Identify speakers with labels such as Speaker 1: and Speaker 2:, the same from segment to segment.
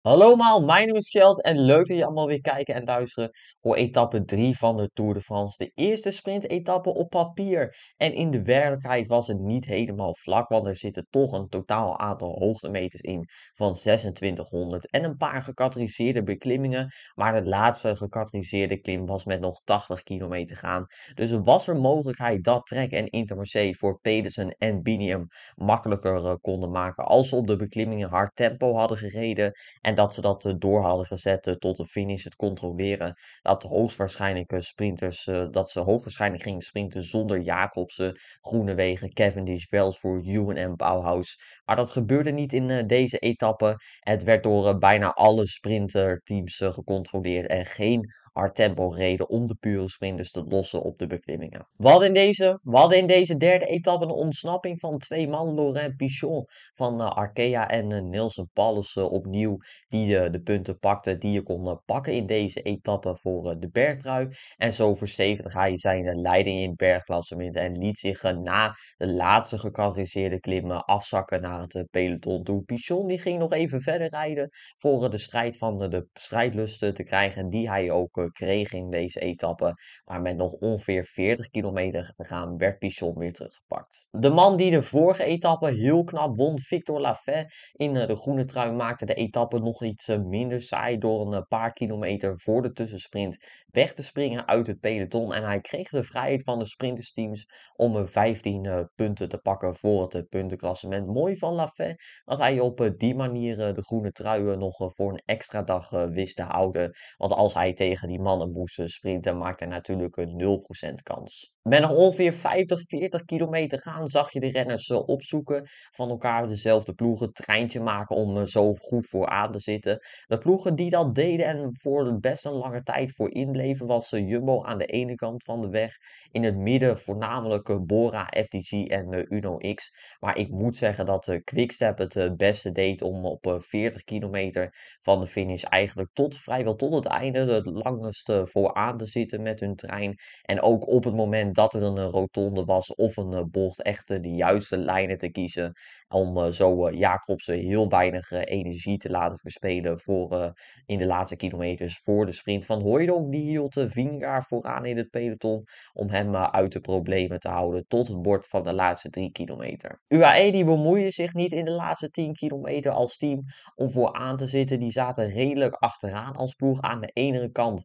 Speaker 1: Hallo allemaal, mijn naam is Geld en leuk dat je allemaal weer kijken en luisteren voor etappe 3 van de Tour de France. De eerste sprintetappe op papier en in de werkelijkheid was het niet helemaal vlak, want er zitten toch een totaal aantal hoogtemeters in van 2600 en een paar gecategoriseerde beklimmingen, maar de laatste gecategoriseerde klim was met nog 80 kilometer gaan. Dus er was er mogelijkheid dat Trek en Intermarché voor Pedersen en Binium makkelijker eh, konden maken als ze op de beklimmingen hard tempo hadden gereden. En dat ze dat eh, door hadden gezet eh, tot de finish, het controleren. Dat hoogstwaarschijnlijk sprinters, eh, dat ze hoogstwaarschijnlijk gingen sprinten zonder Jacobsen, Groenewegen, Cavendish, Wellsford, Ewan en Bauhaus. Maar dat gebeurde niet in deze etappe. Het werd door bijna alle sprinterteams gecontroleerd en geen tempo reden om de pure sprinters te lossen op de beklimmingen. We hadden in deze, hadden in deze derde etappe een ontsnapping van twee man, Laurent Pichon van eh, Arkea en uh, Nelson Pallissen eh, opnieuw, die de punten pakte die je kon pakken in deze etappe voor de bergtrui. En zo verstevigde hij zijn leiding in het bergklassement en liet zich na de laatste gecategoriseerde klimmen afzakken naar het peloton toe. Pichon die ging nog even verder rijden voor de strijd van de strijdlusten te krijgen die hij ook kreeg in deze etappe. Maar met nog ongeveer 40 kilometer te gaan werd Pichon weer teruggepakt. De man die de vorige etappe heel knap won, Victor Lafay in eh, de groene trui, maakte de etappe nog iets eh, minder saai door een eh, paar kilometer voor de tussensprint weg te springen uit het peloton. En hij kreeg de vrijheid van de sprintersteams om 15 punten te pakken voor het puntenklassement. Mooi van Lafay dat hij op die manier de groene trui nog voor een extra dag wist te houden. Want als hij tegen die mannenbooster sprinten dan maakt hij natuurlijk een 0% kans. Met nog ongeveer 50, 40 kilometer gaan zag je de renners eh, opzoeken. Van elkaar dezelfde ploegen, treintje maken om eh, zo goed vooraan te zitten. De ploegen die dat deden en voor best een lange tijd voor inbleven was eh, Jumbo aan de ene kant van de weg. In het midden voornamelijk Bora, FTG en Uno X. Maar ik moet zeggen dat Quickstep het beste deed om op 40 kilometer van de finish eigenlijk tot vrijwel tot het einde lang vooraan te zitten met hun trein. En ook op het moment dat er een eh, rotonde was of een eh, bocht, echt eh, de juiste lijnen te kiezen. Om zo Jacobsen heel weinig energie te laten verspelen voor, in de laatste kilometers voor de sprint. Van Hooydonk die hield de Vingaar vooraan in het peloton om hem uit de problemen te houden tot het bord van de laatste 3 kilometer. UAE die bemoeide zich niet in de laatste 10 kilometer als team om vooraan te zitten. Die zaten redelijk achteraan als ploeg. Aan de ene kant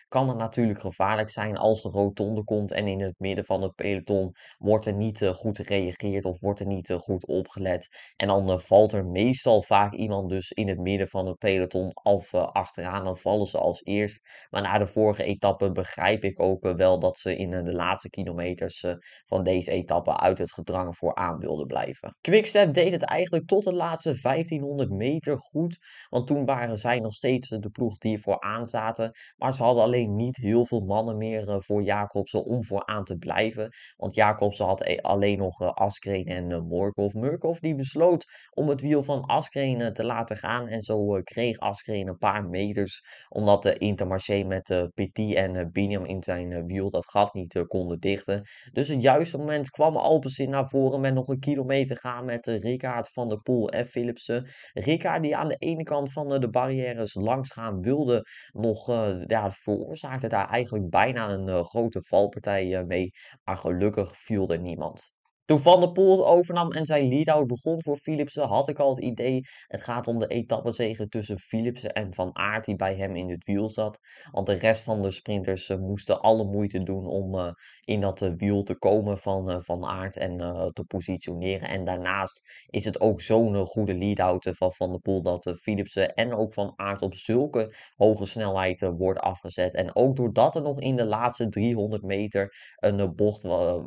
Speaker 1: kan het natuurlijk gevaarlijk zijn als de rotonde komt en in het midden van het peloton wordt er niet eh, goed gereageerd of wordt er niet eh, goed opgelet. En dan eh, valt er meestal vaak iemand dus in het midden van het peloton of achteraan, dan vallen ze als eerst. Maar na de vorige etappe begrijp ik ook wel dat ze in de laatste kilometers van deze etappe uit het gedrang vooraan wilden blijven. Quickstep deed het eigenlijk tot de laatste 1500 meter goed, want toen waren zij nog steeds de ploeg die vooraan zaten, maar ze hadden alleen niet heel veel mannen meer eh, voor Jacobsen om vooraan te blijven. Want Jacobsen had e-, alleen nog eh, Askreen en eh, Morkov. Murkov die besloot om het wiel van Askreen te laten gaan. En zo kreeg Askreen een paar meters. Omdat de Intermarché met Petit en Biniam in zijn wiel dat gat niet konden dichten. Dus het juiste moment kwam Alpensin naar voren met nog een kilometer gaan met Ricard van der Poel en Philipsen. Ricard die aan de ene kant van de barrières langs gaan wilde nog ja, voor veroorzaakte daar eigenlijk bijna een eh, grote valpartij eh, mee, maar gelukkig viel er niemand. Toen Van der Poel overnam en zijn lead-out begon voor Philipsen, had ik al het idee, het gaat om de etappezegen tussen Philipsen en Van Aert die bij hem in het wiel zat. Want de rest van de sprinters eh, moesten alle moeite doen om in dat eh, wiel te komen van, eh, van Aert en eh, te positioneren. En daarnaast is het ook zo'n goede lead-out van Van der Poel dat Philipsen en ook van Aert op zulke hoge snelheid wordt afgezet. En ook doordat er nog in de laatste 300 meter een bocht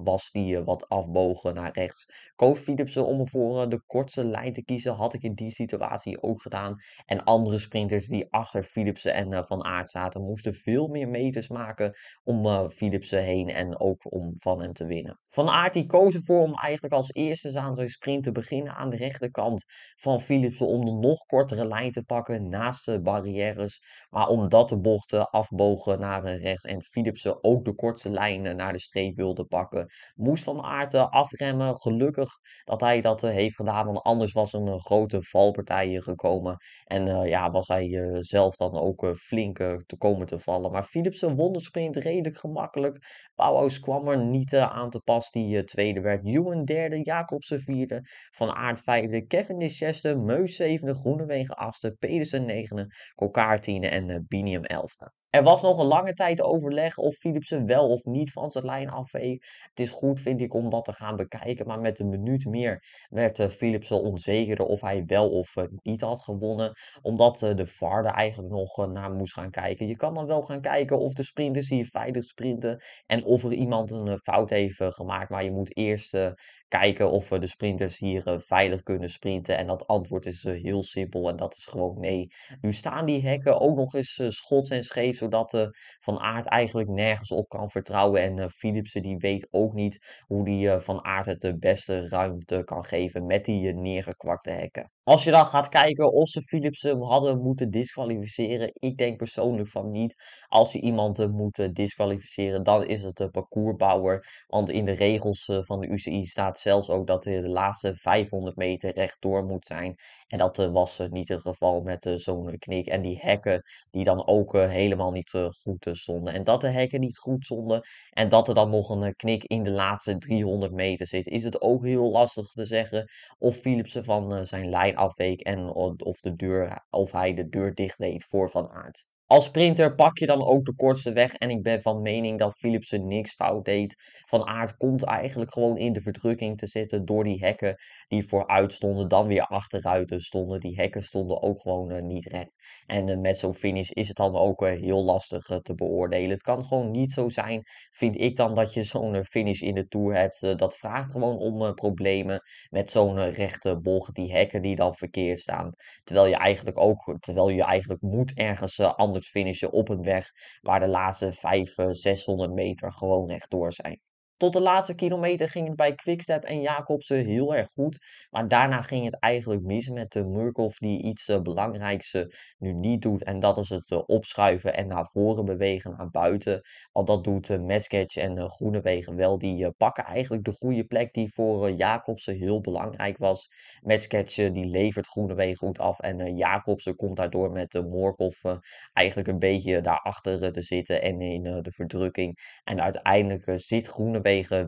Speaker 1: was die wat afbogen naar rechts, koos Philipsen om voor de kortste lijn te kiezen. Had ik in die situatie ook gedaan. En andere sprinters die achter Philipsen en Van Aert zaten, moesten veel meer meters maken om Philipsen heen. En ook om van hem te winnen. Van Aert die koos ervoor om eigenlijk als eerste aan zijn sprint te beginnen aan de rechterkant van Philipsen om de nog kortere lijn te pakken naast de barrières maar omdat de bochten afbogen naar rechts en Philipsen ook de kortste lijnen naar de streep wilde pakken, moest Van Aert afremmen. Gelukkig dat hij dat eh, heeft gedaan, want anders was er een grote valpartij gekomen. En eh, ja, was hij eh, zelf dan ook uh, flink te komen te vallen. Maar Philipsen won de sprint redelijk gemakkelijk. Bauhaus kwam er niet aan te pas. Die tweede werd een derde, Jacobsen vierde, Van Aert vijfde, Kevin de zesde, Meus zevende, Groenewegen achtste, Pedersen negende, Kokaar tiende en eh, Binium 11. Er was nog een lange tijd overleg of Philipsen wel of niet van zijn lijn afweek. Het is goed, vind ik, om dat te gaan bekijken. Maar met een minuut meer werd eh, Philipsen onzeker of hij wel of eh, niet had gewonnen. Omdat de VAR eigenlijk nog naar moest gaan kijken. Je kan dan wel gaan kijken of de sprinters hier veilig sprinten. En of er iemand een fout heeft gemaakt. Maar je moet eerst kijken of we de sprinters hier eh, veilig kunnen sprinten. En dat antwoord is eh, heel simpel en dat is gewoon nee. Nu staan die hekken ook nog eens eh, schots en scheef, zodat Van Aert eigenlijk nergens op kan vertrouwen. En Philipsen die weet ook niet hoe die Van Aert het de beste ruimte kan geven met die neergekwakte hekken. Als je dan gaat kijken of ze Philipsen hadden moeten disqualificeren, ik denk persoonlijk van niet. Als je iemand moet disqualificeren, dan is het de parcoursbouwer. Want in de regels eh, van de UCI staat zelfs ook dat de laatste 500 meter rechtdoor moet zijn. En dat eh, was eh, niet het geval met eh, zo'n knik. En die hekken die dan ook helemaal niet goed stonden. En dat de hekken niet goed stonden en dat er dan nog een knik in de laatste 300 meter zit, is het ook heel lastig te zeggen of Philipsen van zijn lijn afweek en of, de deur, of hij de deur dicht deed voor Van Aert. Als sprinter pak je dan ook de kortste weg. En ik ben van mening dat Philipsen niks fout deed. Van aard komt eigenlijk gewoon in de verdrukking te zitten door die hekken die vooruit stonden. Dan weer achteruit stonden. Die hekken stonden ook gewoon eh, niet recht. En eh, met zo'n finish is het dan ook eh, heel lastig te beoordelen. Het kan gewoon niet zo zijn, vind ik dan, dat je zo'n finish in de Tour hebt. dat vraagt gewoon om problemen met zo'n rechte bocht. Die hekken die dan verkeerd staan. Terwijl je eigenlijk ook, terwijl je eigenlijk moet ergens anders finishen op een weg waar de laatste 500, 600 eh, meter gewoon rechtdoor zijn. Tot de laatste kilometer ging het bij Quickstep en Jacobsen heel erg goed. Maar daarna ging het eigenlijk mis met de Murkoff die iets eh, belangrijks eh, nu niet doet. En dat is het eh, opschuiven en naar voren bewegen aan buiten. Al dat doet uh, Mesketch en Groenewegen wel. Die pakken eigenlijk de goede plek die voor Jacobsen heel belangrijk was. Mesketch die levert Groenewegen goed af. En Jacobsen komt daardoor met de Morkov eigenlijk een beetje daarachter te zitten en in de verdrukking. En uiteindelijk zit Groenewegen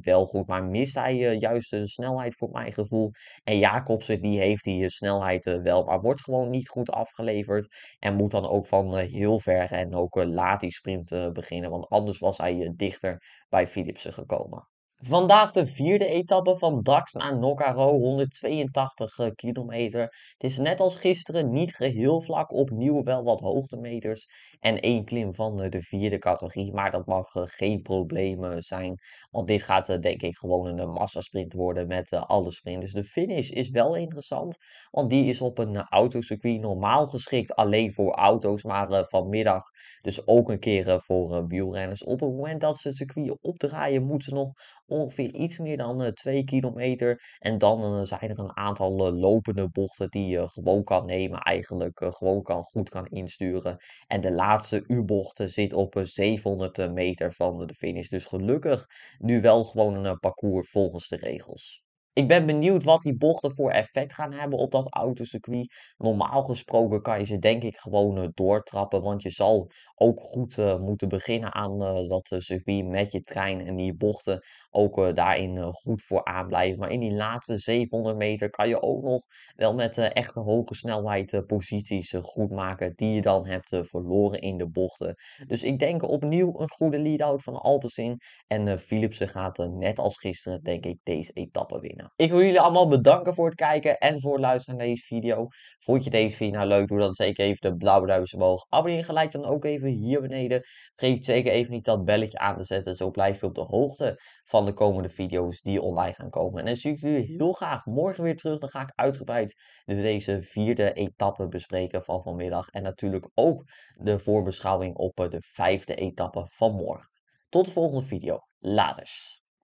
Speaker 1: wel goed, maar mist hij eh, juist de snelheid voor mijn gevoel. En Jacobsen die heeft die eh, snelheid eh, wel, maar wordt gewoon niet goed afgeleverd. En moet dan ook van heel ver en ook laat die sprint beginnen, want anders was hij dichter bij Philipsen gekomen. Vandaag de vierde etappe van Dax naar Nokaro, 182 eh, kilometer. Het is net als gisteren niet geheel vlak, opnieuw wel wat hoogtemeters en één klim van eh, de vierde categorie. Maar dat mag eh, geen probleem zijn, want dit gaat denk ik gewoon een massasprint worden met alle sprinters. De finish is wel interessant, want die is op een autocircuit normaal geschikt alleen voor auto's, maar vanmiddag dus ook een keer voor wielrenners. Op het moment dat ze het circuit opdraaien, moeten ze nog ongeveer iets meer dan 2 eh, kilometer. En dan eh, zijn er een aantal eh, lopende bochten die je gewoon kan nemen, eigenlijk gewoon kan, goed kan insturen. En de laatste U-bocht zit op 700 meter van de finish. Dus gelukkig nu wel gewoon een parcours volgens de regels. Ik ben benieuwd wat die bochten voor effect gaan hebben op dat autocircuit. Normaal gesproken kan je ze denk ik gewoon doortrappen. Want je zal ook goed eh, moeten beginnen aan uh, dat eh, circuit met je trein en die bochten ook daarin goed voor aanblijven. Maar in die laatste 700 meter kan je ook nog wel met echte hoge snelheid posities goed maken die je dan hebt verloren in de bochten. Dus ik denk opnieuw een goede lead-out van Alpecin en Philipsen gaat net als gisteren denk ik deze etappe winnen. Ik wil jullie allemaal bedanken voor het kijken en voor het luisteren naar deze video. Vond je deze video nou leuk? Doe dan zeker even de blauwe duimpjes omhoog. Abonneer gelijk dan ook even hier beneden. Vergeet zeker even niet dat belletje aan te zetten. Zo blijf je op de hoogte van de komende video's die online gaan komen. En dan zie ik jullie heel graag morgen weer terug. Dan ga ik uitgebreid deze vierde etappe bespreken van vanmiddag. En natuurlijk ook de voorbeschouwing op de vijfde etappe van morgen. Tot de volgende video. later.